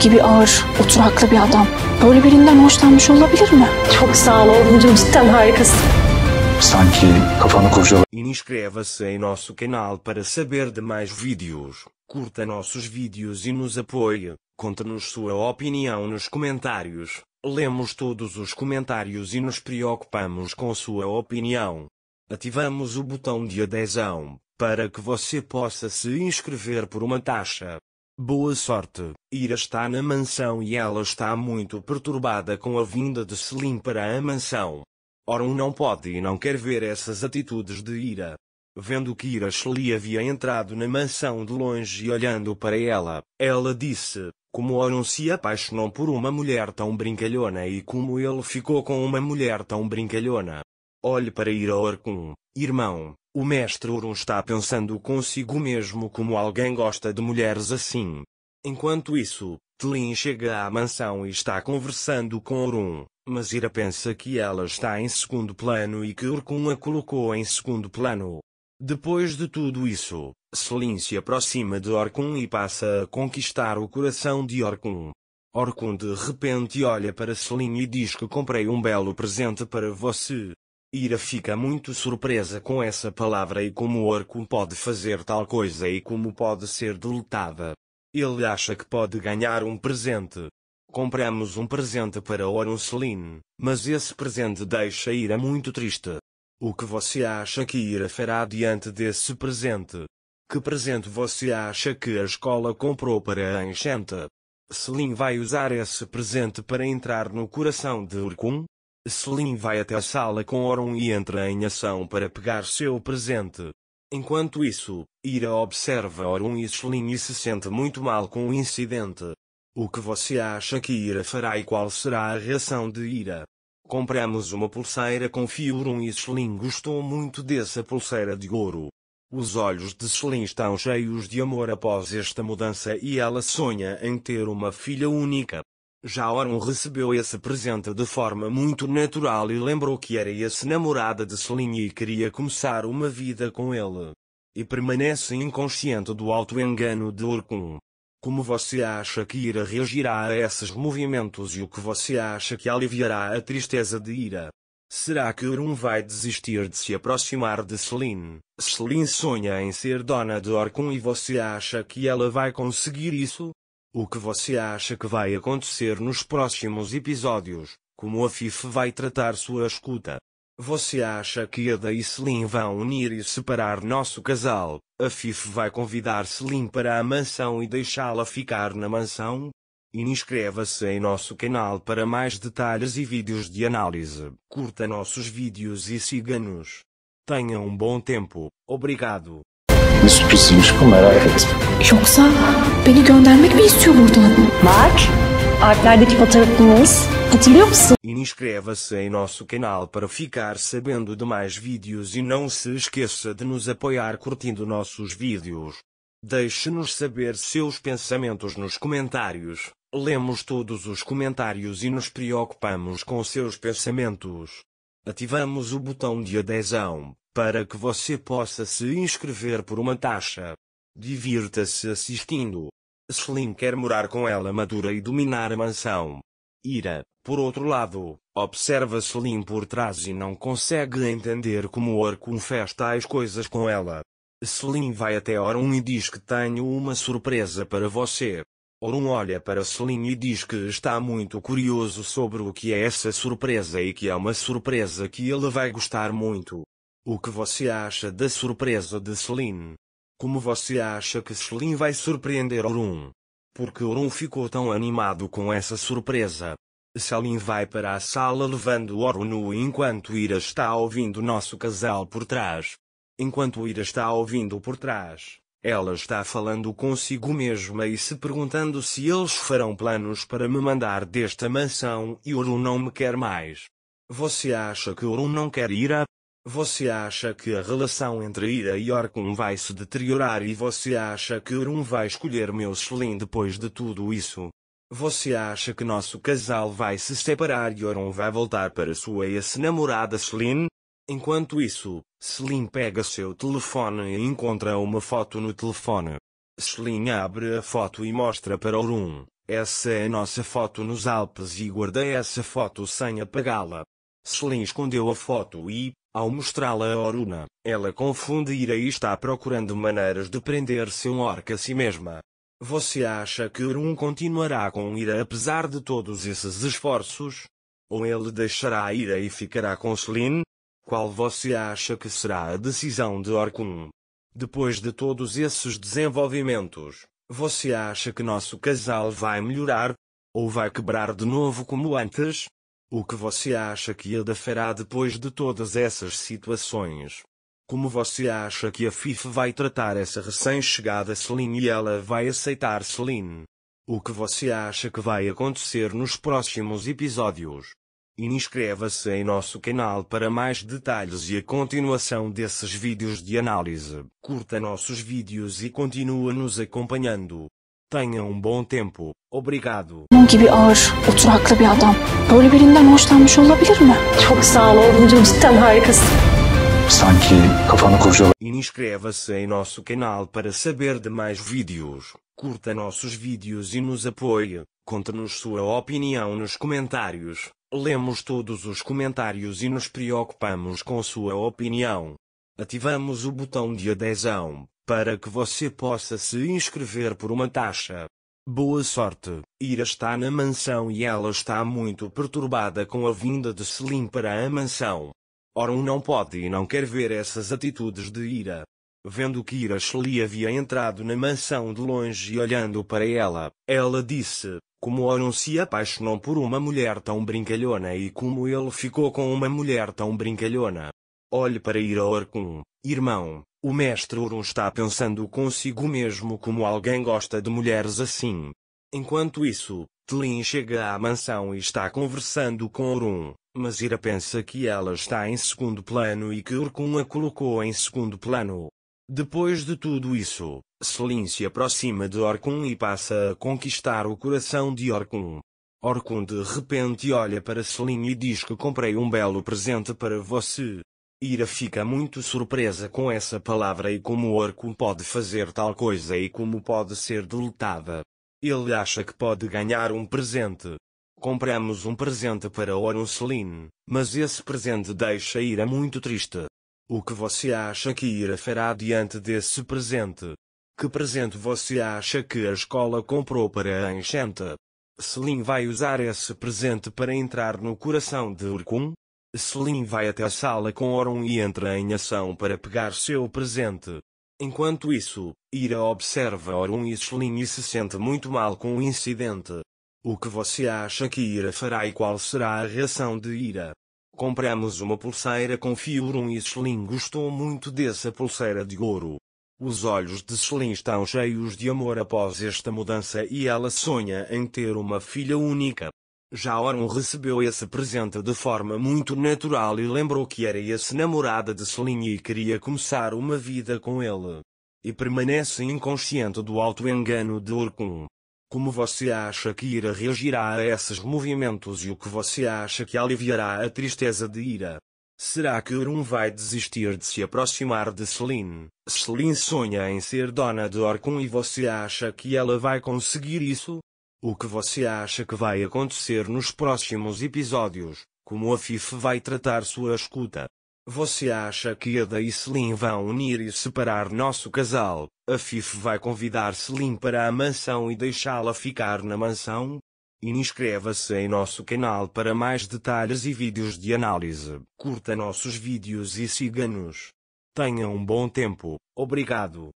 gibi ağır, oturaklı bir adam. Böyle birinden hoşlanmış olabilir mi? Çok sağ ol oğlumcum cidden harikasın. Sanki kafanı kurcalıyor. Inscreva-se em nosso canal para saber de mais vídeos. Curta nossos vídeos e nos apoie. Conta-nos sua opinião nos comentários. Lemos todos os comentários e nos preocupamos com sua opinião. Ativamos o botão de adesão para que você possa se inscrever por uma taxa. Boa sorte. Ira está na mansão e ela está muito perturbada com a vinda de Selim para a mansão. Orun não pode e não quer ver essas atitudes de Ira. Vendo que Ira Shli havia entrado na mansão de longe e olhando para ela, ela disse, como Orun se apaixonou por uma mulher tão brincalhona e como ele ficou com uma mulher tão brincalhona. Olhe para Ira Orkun, Irmão, o mestre Orun está pensando consigo mesmo como alguém gosta de mulheres assim. Enquanto isso, Tlin chega à mansão e está conversando com Orun, mas Ira pensa que ela está em segundo plano e que Urkun a colocou em segundo plano. Depois de tudo isso, Selin se aproxima de Orkun e passa a conquistar o coração de Orkun. Orkun de repente olha para Selin e diz que comprei um belo presente para você. Ira fica muito surpresa com essa palavra e como Orco pode fazer tal coisa e como pode ser deletada. Ele acha que pode ganhar um presente. Compramos um presente para Orun Celine, mas esse presente deixa Ira muito triste. O que você acha que Ira fará diante desse presente? Que presente você acha que a escola comprou para a Enchanta? Selim vai usar esse presente para entrar no coração de Urkun? Selin vai até a sala com Oron e entra em ação para pegar seu presente. Enquanto isso, Ira observa Oron e Selin e se sente muito mal com o incidente. O que você acha que Ira fará e qual será a reação de Ira? Compramos uma pulseira com Fiurum e Selin gostou muito dessa pulseira de ouro. Os olhos de Selin estão cheios de amor após esta mudança e ela sonha em ter uma filha única. Já Oron recebeu esse presente de forma muito natural e lembrou que era esse namorada de Selin e queria começar uma vida com ele. E permanece inconsciente do auto-engano de Orkun. Como você acha que Ira reagirá a esses movimentos e o que você acha que aliviará a tristeza de Ira? Será que Orun vai desistir de se aproximar de Selin? Selin sonha em ser dona de Orkun e você acha que ela vai conseguir isso? O que você acha que vai acontecer nos próximos episódios? Como a FIFA vai tratar sua escuta? Você acha que Ada e Selim vão unir e separar nosso casal? A FIFA vai convidar Selim para a mansão e deixá-la ficar na mansão? Inscreva-se em nosso canal para mais detalhes e vídeos de análise. Curta nossos vídeos e siga-nos. Tenha um bom tempo. Obrigado. Sürprizmiş bu merak etme. Yoksa beni göndermek mi istiyor buradan? Mark, Alplerdeki fotoğrafımız. Hatırlıyor musun? Inscreva-se em nosso canal para ficar sabendo de mais vídeos e não se esqueça de nos apoiar curtindo nossos vídeos. Deixe-nos saber seus pensamentos nos comentários. Lemos todos os comentários e nos preocupamos com seus pensamentos. Ativamos o botão de adesão para que você possa se inscrever por uma taxa. Divirta-se assistindo. Slim quer morar com ela madura e dominar a mansão. Ira, por outro lado, observa Slim por trás e não consegue entender como Orkun fez tais coisas com ela. Slim vai até Orun e diz que tenho uma surpresa para você. Orun olha para Slim e diz que está muito curioso sobre o que é essa surpresa e que é uma surpresa que ele vai gostar muito. O que você acha da surpresa de Celine? Como você acha que Celine vai surpreender Orun? Porque Orun ficou tão animado com essa surpresa. Celine vai para a sala levando Orun nu enquanto Ira está ouvindo nosso casal por trás. Enquanto Ira está ouvindo por trás, ela está falando consigo mesma e se perguntando se eles farão planos para me mandar desta mansão e Orun não me quer mais. Você acha que Orun não quer ir você acha que a relação entre Ira e Orkun vai se deteriorar e você acha que Urum vai escolher meu Slim depois de tudo isso? Você acha que nosso casal vai se separar e Oron vai voltar para sua ex-namorada Slim? Enquanto isso, Slim pega seu telefone e encontra uma foto no telefone. Slim abre a foto e mostra para Orum. Essa é a nossa foto nos Alpes e guardei essa foto sem apagá-la. Slim escondeu a foto e, ao mostrá-la a Oruna, ela confunde ira e está procurando maneiras de prender seu orc a si mesma. Você acha que Orun continuará com ira apesar de todos esses esforços? Ou ele deixará ira e ficará com Celine? Qual você acha que será a decisão de Orkun? Depois de todos esses desenvolvimentos, você acha que nosso casal vai melhorar? Ou vai quebrar de novo como antes? O que você acha que a fará depois de todas essas situações? Como você acha que a FIFA vai tratar essa recém-chegada Celine e ela vai aceitar Celine? O que você acha que vai acontecer nos próximos episódios? Inscreva-se em nosso canal para mais detalhes e a continuação desses vídeos de análise. Curta nossos vídeos e continua nos acompanhando. Tenha um bom tempo. Obrigado. Onun gibi ağır, oturaklı bir adam. Böyle birinden hoşlanmış olabilir mi? Çok sağ ol oğlumcum, cidden harikasın. Sanki kafanı kurcala. Inscreva-se em nosso canal para saber de mais vídeos. Curta nossos vídeos e nos apoie. Conte-nos sua opinião nos comentários. Lemos todos os comentários e nos preocupamos com sua opinião. Ativamos o botão de adesão para que você possa se inscrever por uma taxa. Boa sorte. Ira está na mansão e ela está muito perturbada com a vinda de Selim para a mansão. Orun não pode e não quer ver essas atitudes de Ira. Vendo que Ira Shli havia entrado na mansão de longe e olhando para ela, ela disse, como Orun se apaixonou por uma mulher tão brincalhona e como ele ficou com uma mulher tão brincalhona. Olhe para Irorkun, irmão, o mestre Orun está pensando consigo mesmo como alguém gosta de mulheres assim. Enquanto isso, Tlin chega à mansão e está conversando com Orun, mas Ira pensa que ela está em segundo plano e que Orkun a colocou em segundo plano. Depois de tudo isso, Selin se aproxima de Orkun e passa a conquistar o coração de Orkun. Orkun de repente olha para Selin e diz que comprei um belo presente para você. Ira fica muito surpresa com essa palavra e como Orco pode fazer tal coisa e como pode ser deletada. Ele acha que pode ganhar um presente. Compramos um presente para Orun Celine, mas esse presente deixa Ira muito triste. O que você acha que Ira fará diante desse presente? Que presente você acha que a escola comprou para a Enchanta? Selim vai usar esse presente para entrar no coração de Urkun? Selin vai até a sala com Oron e entra em ação para pegar seu presente. Enquanto isso, Ira observa Oron e Selin e se sente muito mal com o incidente. O que você acha que Ira fará e qual será a reação de Ira? Compramos uma pulseira com Fiurum e Selin gostou muito dessa pulseira de ouro. Os olhos de Selin estão cheios de amor após esta mudança e ela sonha em ter uma filha única. Já Orton recebeu esse presente de forma muito natural e lembrou que era esse namorada de Selin e queria começar uma vida com ele. E permanece inconsciente do auto-engano de Orkun. Como você acha que Ira reagirá a esses movimentos e o que você acha que aliviará a tristeza de Ira? Será que Orun vai desistir de se aproximar de Selin? Selin sonha em ser dona de Orkun e você acha que ela vai conseguir isso? O que você acha que vai acontecer nos próximos episódios? Como a FIF vai tratar sua escuta? Você acha que Ada e Selim vão unir e separar nosso casal? A FIF vai convidar Selim para a mansão e deixá-la ficar na mansão? Inscreva-se em nosso canal para mais detalhes e vídeos de análise. Curta nossos vídeos e siga-nos. Tenha um bom tempo. Obrigado.